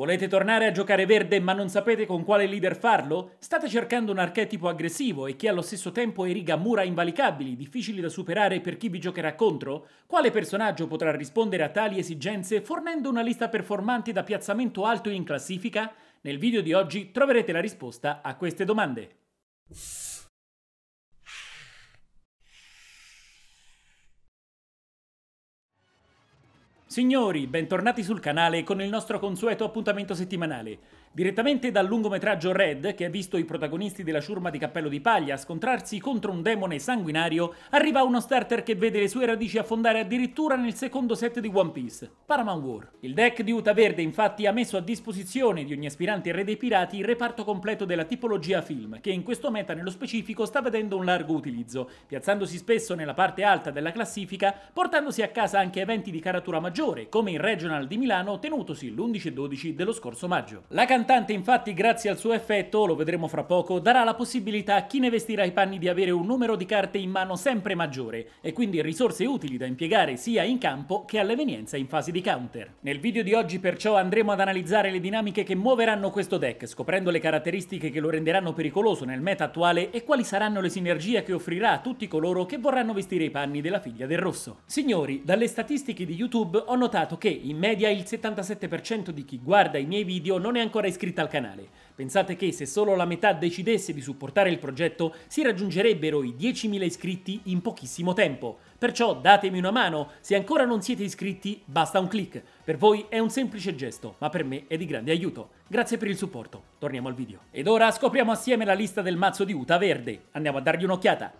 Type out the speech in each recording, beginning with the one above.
Volete tornare a giocare verde ma non sapete con quale leader farlo? State cercando un archetipo aggressivo e che allo stesso tempo eriga mura invalicabili, difficili da superare per chi vi giocherà contro? Quale personaggio potrà rispondere a tali esigenze fornendo una lista performante da piazzamento alto in classifica? Nel video di oggi troverete la risposta a queste domande. Signori, bentornati sul canale con il nostro consueto appuntamento settimanale. Direttamente dal lungometraggio Red, che ha visto i protagonisti della ciurma di Cappello di Paglia scontrarsi contro un demone sanguinario, arriva uno starter che vede le sue radici affondare addirittura nel secondo set di One Piece, Paramount War. Il deck di Uta Verde infatti ha messo a disposizione di ogni aspirante re dei pirati il reparto completo della tipologia film, che in questo meta nello specifico sta vedendo un largo utilizzo, piazzandosi spesso nella parte alta della classifica, portandosi a casa anche eventi di caratura maggiore, come il Regional di Milano tenutosi l'11 e 12 dello scorso maggio. La can- cantante infatti grazie al suo effetto, lo vedremo fra poco, darà la possibilità a chi ne vestirà i panni di avere un numero di carte in mano sempre maggiore e quindi risorse utili da impiegare sia in campo che all'evenienza in fase di counter. Nel video di oggi perciò andremo ad analizzare le dinamiche che muoveranno questo deck, scoprendo le caratteristiche che lo renderanno pericoloso nel meta attuale e quali saranno le sinergie che offrirà a tutti coloro che vorranno vestire i panni della figlia del rosso. Signori, dalle statistiche di YouTube ho notato che in media il 77% di chi guarda i miei video non è ancora iscritta al canale. Pensate che se solo la metà decidesse di supportare il progetto si raggiungerebbero i 10.000 iscritti in pochissimo tempo. Perciò datemi una mano, se ancora non siete iscritti basta un clic. Per voi è un semplice gesto, ma per me è di grande aiuto. Grazie per il supporto, torniamo al video. Ed ora scopriamo assieme la lista del mazzo di Uta Verde. Andiamo a dargli un'occhiata.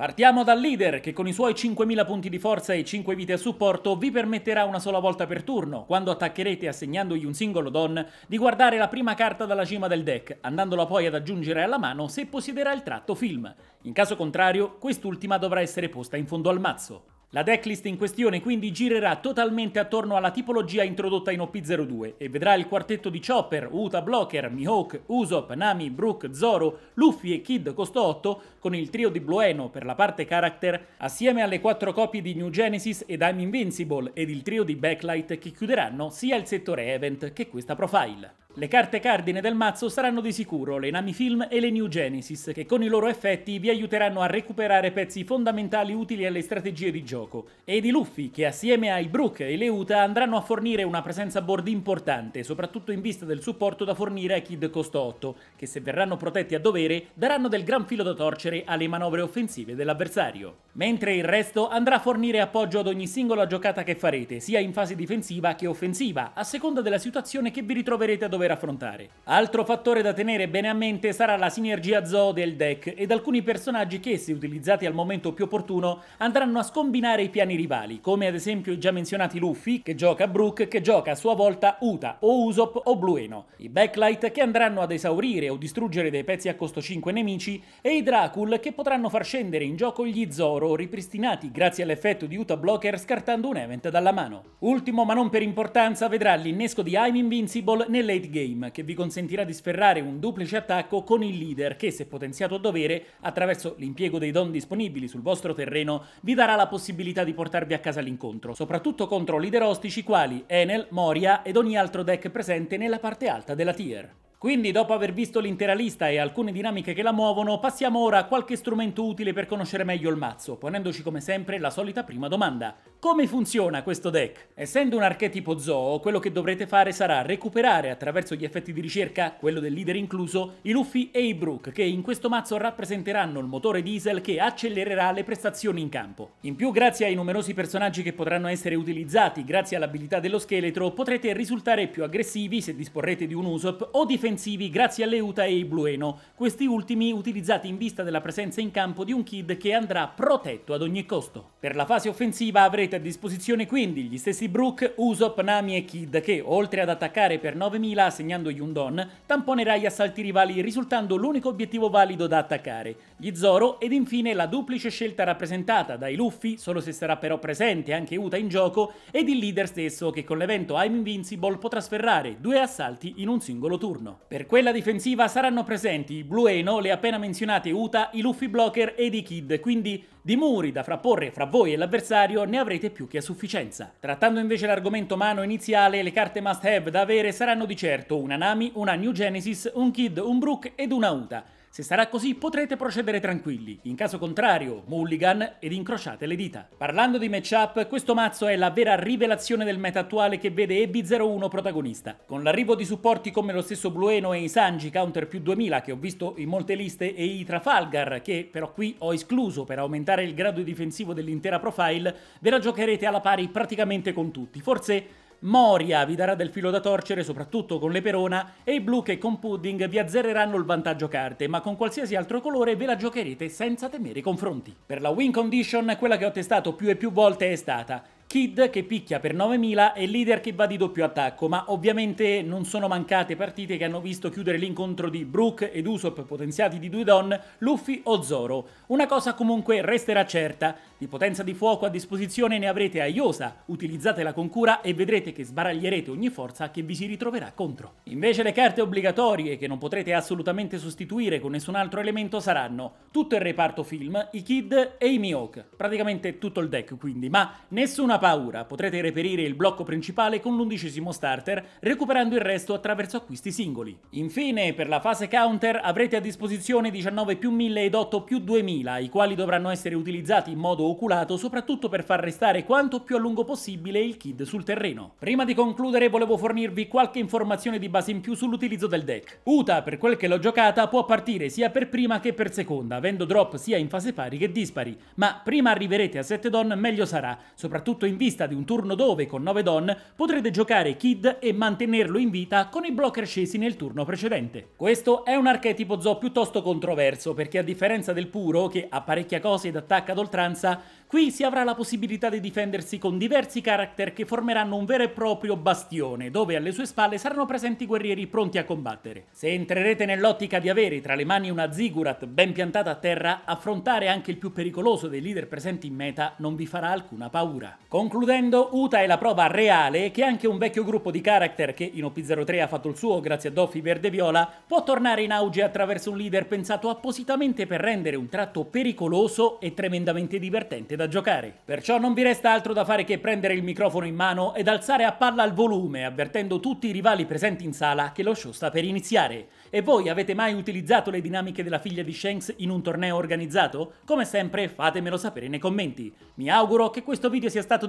Partiamo dal leader che con i suoi 5.000 punti di forza e 5 vite a supporto vi permetterà una sola volta per turno, quando attaccherete assegnandogli un singolo don, di guardare la prima carta dalla cima del deck, andandola poi ad aggiungere alla mano se possiederà il tratto film. In caso contrario, quest'ultima dovrà essere posta in fondo al mazzo. La decklist in questione quindi girerà totalmente attorno alla tipologia introdotta in OP02 e vedrà il quartetto di Chopper, Uta Blocker, Mihawk, Usopp, Nami, Brook, Zoro, Luffy e Kid Costo 8 con il trio di Blueno per la parte character assieme alle quattro copie di New Genesis ed I'm Invincible ed il trio di Backlight che chiuderanno sia il settore event che questa profile. Le carte cardine del mazzo saranno di sicuro le Nami Film e le New Genesis, che con i loro effetti vi aiuteranno a recuperare pezzi fondamentali utili alle strategie di gioco, ed i Luffy, che assieme ai Brook e le Leuta andranno a fornire una presenza board importante, soprattutto in vista del supporto da fornire ai Kid Costo 8, che se verranno protetti a dovere daranno del gran filo da torcere alle manovre offensive dell'avversario. Mentre il resto andrà a fornire appoggio ad ogni singola giocata che farete, sia in fase difensiva che offensiva, a seconda della situazione che vi ritroverete a dover dover affrontare. Altro fattore da tenere bene a mente sarà la sinergia zoo del deck ed alcuni personaggi che, se utilizzati al momento più opportuno, andranno a scombinare i piani rivali, come ad esempio i già menzionati Luffy, che gioca Brook, che gioca a sua volta Uta o Usopp o Blueno, i Backlight che andranno ad esaurire o distruggere dei pezzi a costo 5 nemici e i Dracul che potranno far scendere in gioco gli Zoro ripristinati grazie all'effetto di Uta Blocker scartando un event dalla mano. Ultimo ma non per importanza vedrà l'innesco di I'm Invincible nel late game che vi consentirà di sferrare un duplice attacco con il leader che, se potenziato a dovere, attraverso l'impiego dei don disponibili sul vostro terreno, vi darà la possibilità di portarvi a casa l'incontro, soprattutto contro leader ostici quali Enel, Moria ed ogni altro deck presente nella parte alta della tier. Quindi dopo aver visto l'intera lista e alcune dinamiche che la muovono, passiamo ora a qualche strumento utile per conoscere meglio il mazzo, ponendoci come sempre la solita prima domanda. Come funziona questo deck? Essendo un archetipo zoo, quello che dovrete fare sarà recuperare attraverso gli effetti di ricerca, quello del leader incluso, i Luffy e i Brook, che in questo mazzo rappresenteranno il motore diesel che accelererà le prestazioni in campo. In più, grazie ai numerosi personaggi che potranno essere utilizzati grazie all'abilità dello scheletro, potrete risultare più aggressivi se disporrete di un Usopp o difensivi grazie alle Uta e ai Blueno, questi ultimi utilizzati in vista della presenza in campo di un Kid che andrà protetto ad ogni costo. Per la fase offensiva avrete avete a disposizione quindi gli stessi Brook, Usopp, Nami e Kid che, oltre ad attaccare per 9000 assegnando un Don, tamponerà gli assalti rivali risultando l'unico obiettivo valido da attaccare, gli Zoro ed infine la duplice scelta rappresentata dai Luffy, solo se sarà però presente anche Uta in gioco, ed il leader stesso che con l'evento I'm Invincible potrà sferrare due assalti in un singolo turno. Per quella difensiva saranno presenti i Blue Eno, le appena menzionate Uta, i Luffy Blocker ed i Kid, quindi di muri da frapporre fra voi e l'avversario ne avrete avrete più che a sufficienza. Trattando invece l'argomento mano iniziale, le carte must have da avere saranno di certo una Nami, una New Genesis, un Kid, un Brook ed una Uta. Se sarà così potrete procedere tranquilli, in caso contrario mulligan ed incrociate le dita. Parlando di matchup, questo mazzo è la vera rivelazione del meta attuale che vede EB01 protagonista. Con l'arrivo di supporti come lo stesso Blueno e i Sanji Counter più 2000 che ho visto in molte liste e i Trafalgar che però qui ho escluso per aumentare il grado difensivo dell'intera profile, ve la giocherete alla pari praticamente con tutti, forse Moria vi darà del filo da torcere soprattutto con le perona, e i blu che con Pudding vi azzereranno il vantaggio carte, ma con qualsiasi altro colore ve la giocherete senza temere i confronti. Per la win condition quella che ho testato più e più volte è stata Kid che picchia per 9.000 e Leader che va di doppio attacco, ma ovviamente non sono mancate partite che hanno visto chiudere l'incontro di Brook ed Usopp potenziati di due don, Luffy o Zoro. Una cosa comunque resterà certa, di potenza di fuoco a disposizione ne avrete a Iosa, utilizzatela con cura e vedrete che sbaraglierete ogni forza che vi si ritroverà contro. Invece le carte obbligatorie, che non potrete assolutamente sostituire con nessun altro elemento, saranno tutto il reparto film, i Kid e i Mihawk, praticamente tutto il deck quindi, ma nessuna paura, potrete reperire il blocco principale con l'undicesimo starter, recuperando il resto attraverso acquisti singoli. Infine, per la fase counter avrete a disposizione 19 più 1000 ed 8 più 2000, i quali dovranno essere utilizzati in modo oculato soprattutto per far restare quanto più a lungo possibile il kid sul terreno. Prima di concludere volevo fornirvi qualche informazione di base in più sull'utilizzo del deck. Uta, per quel che l'ho giocata, può partire sia per prima che per seconda, avendo drop sia in fase pari che dispari, ma prima arriverete a 7 don meglio sarà, soprattutto in in vista di un turno dove con 9 donne, potrete giocare Kid e mantenerlo in vita con i blocker scesi nel turno precedente. Questo è un archetipo zoo piuttosto controverso perché a differenza del puro che apparecchia cose ed attacca ad oltranza, qui si avrà la possibilità di difendersi con diversi character che formeranno un vero e proprio bastione dove alle sue spalle saranno presenti guerrieri pronti a combattere. Se entrerete nell'ottica di avere tra le mani una Ziggurat ben piantata a terra, affrontare anche il più pericoloso dei leader presenti in meta non vi farà alcuna paura. Con Concludendo, Uta è la prova reale che anche un vecchio gruppo di character che in OP03 ha fatto il suo grazie a Doffy Verde Viola può tornare in auge attraverso un leader pensato appositamente per rendere un tratto pericoloso e tremendamente divertente da giocare. Perciò non vi resta altro da fare che prendere il microfono in mano ed alzare a palla il volume avvertendo tutti i rivali presenti in sala che lo show sta per iniziare. E voi avete mai utilizzato le dinamiche della figlia di Shanks in un torneo organizzato? Come sempre fatemelo sapere nei commenti. Mi auguro che questo video sia stato